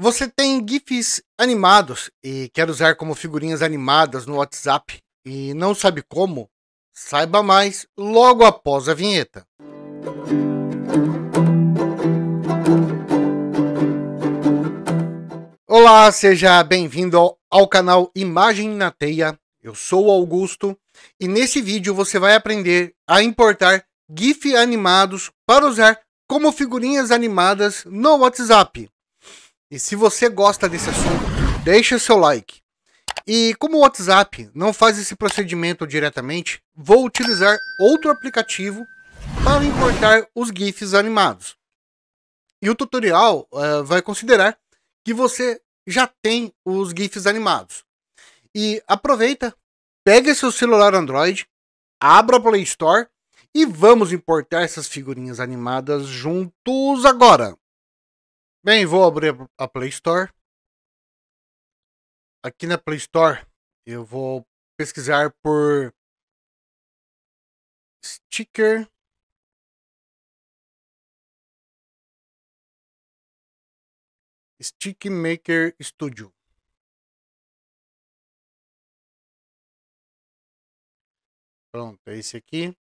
Você tem GIFs animados e quer usar como figurinhas animadas no WhatsApp e não sabe como? Saiba mais logo após a vinheta. Olá, seja bem-vindo ao, canal Imagem na Teia. Eu sou Augusto e nesse vídeo você vai aprender a importar GIF animados para usar como figurinhas animadas no WhatsApp. E se você gosta desse assunto, deixa seu like. E como o WhatsApp não faz esse procedimento diretamente, vou utilizar outro aplicativo para importar os GIFs animados. E o tutorial uh, vai considerar que você já tem os GIFs animados. E aproveita, pega seu celular Android, abra a Play Store e vamos importar essas figurinhas animadas juntos agora. Bem, vou abrir a Play Store. Aqui na Play Store, eu vou pesquisar por sticker Stick Maker Studio. Pronto, é esse aqui.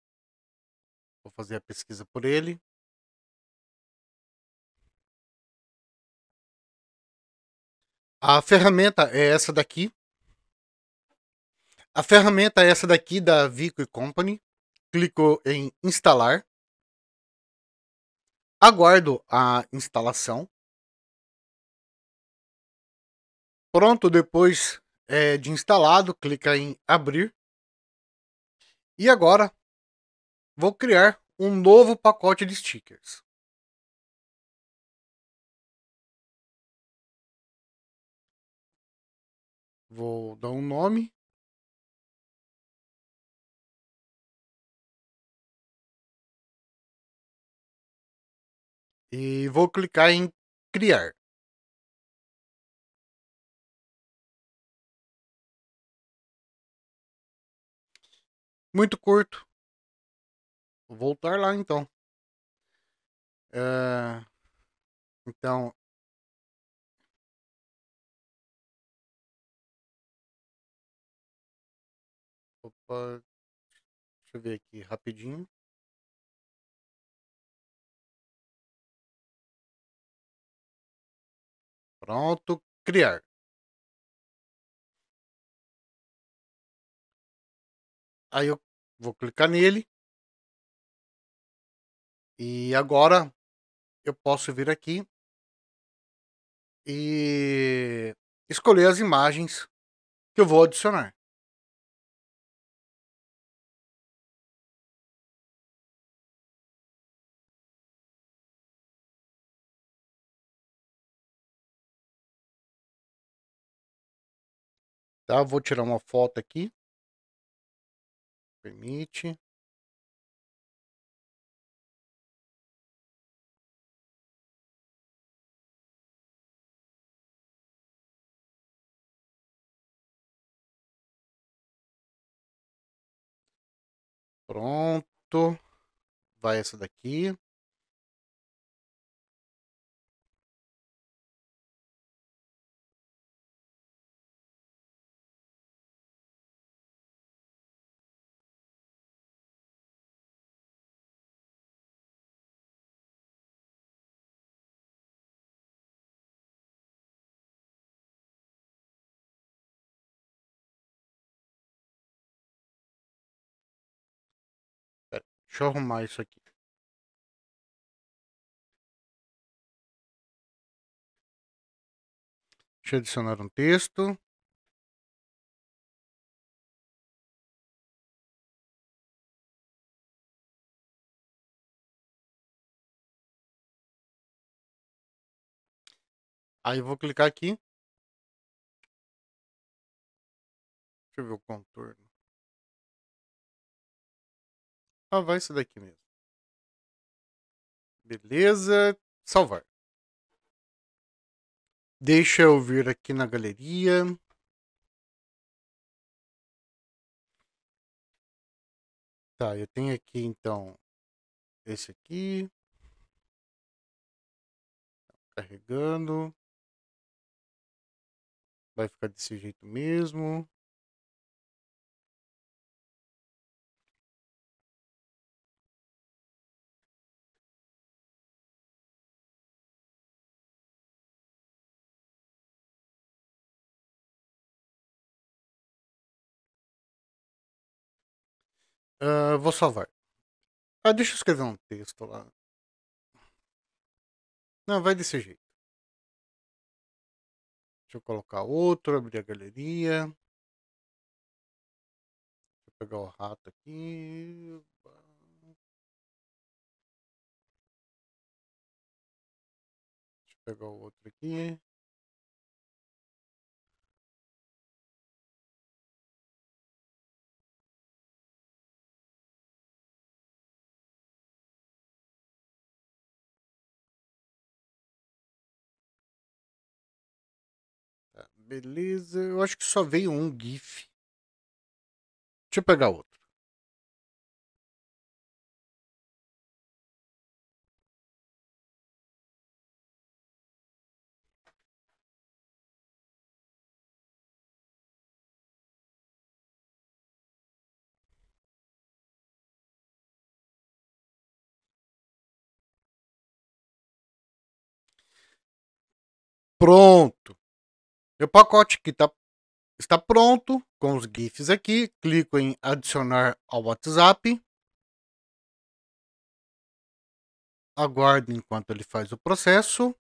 Vou fazer a pesquisa por ele. A ferramenta é essa daqui. A ferramenta é essa daqui da Vico Company. Clico em instalar. Aguardo a instalação. Pronto, depois é, de instalado, clica em abrir. E agora vou criar um novo pacote de stickers. Vou dar um nome. E vou clicar em criar. Muito curto. Vou voltar lá então. Uh, então, deixa eu ver aqui rapidinho. Pronto, criar. Aí eu vou clicar nele. E agora eu posso vir aqui e escolher as imagens que eu vou adicionar. Tá? Vou tirar uma foto aqui. Permite. Pronto. Vai essa daqui. Deixa eu arrumar isso aqui. Deixa eu adicionar um texto. Aí eu vou clicar aqui. Deixa eu ver o contorno salvar ah, isso daqui mesmo. Beleza, salvar. Deixa eu vir aqui na galeria. Tá, eu tenho aqui então esse aqui. Carregando. Vai ficar desse jeito mesmo. Uh, vou salvar. Ah, deixa eu escrever um texto lá. Não, vai desse jeito. Deixa eu colocar outro, abrir a galeria. Deixa eu pegar o rato aqui. Deixa eu pegar o outro aqui. Beleza. Eu acho que só veio um GIF. Deixa eu pegar outro. Pronto. Meu pacote que tá, está pronto, com os GIFs aqui. Clico em adicionar ao WhatsApp. Aguardo enquanto ele faz o processo.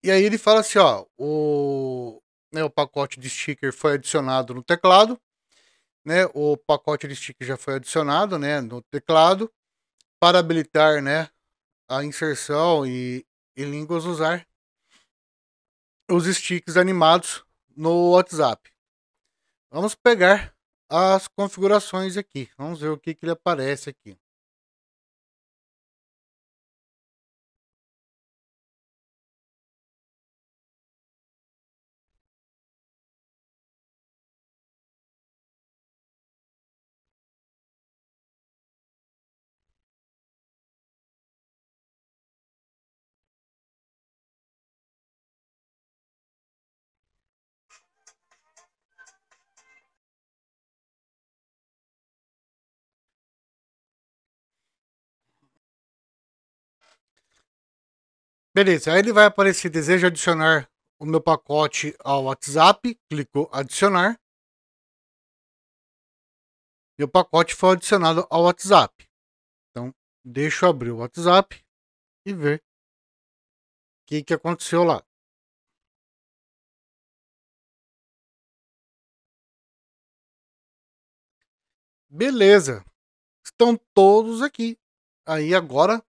E aí ele fala assim, ó, o, né, o pacote de sticker foi adicionado no teclado né, o pacote de stick já foi adicionado né, no teclado para habilitar né, a inserção e, e línguas usar os sticks animados no WhatsApp. Vamos pegar as configurações aqui. Vamos ver o que, que ele aparece aqui. Beleza, aí ele vai aparecer deseja adicionar o meu pacote ao WhatsApp, clicou adicionar. Meu pacote foi adicionado ao WhatsApp. Então, deixa eu abrir o WhatsApp e ver o que, que aconteceu lá. Beleza, estão todos aqui. Aí agora,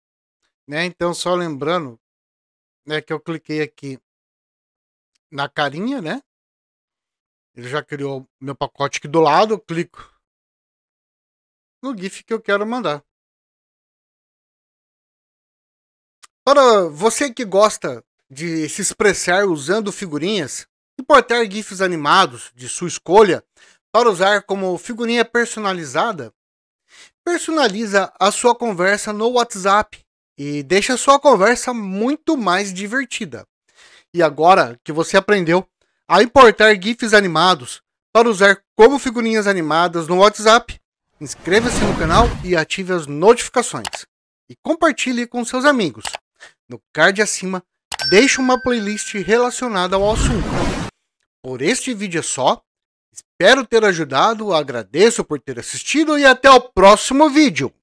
né? Então, só lembrando né, que eu cliquei aqui na carinha, né? Ele já criou meu pacote aqui do lado, eu clico no GIF que eu quero mandar. Para você que gosta de se expressar usando figurinhas, importar GIFs animados de sua escolha para usar como figurinha personalizada, personaliza a sua conversa no WhatsApp e deixa a sua conversa muito mais divertida. E agora que você aprendeu a importar GIFs animados para usar como figurinhas animadas no WhatsApp, inscreva-se no canal e ative as notificações. E compartilhe com seus amigos. No card acima, deixe uma playlist relacionada ao assunto. Por este vídeo é só. Espero ter ajudado, agradeço por ter assistido e até o próximo vídeo.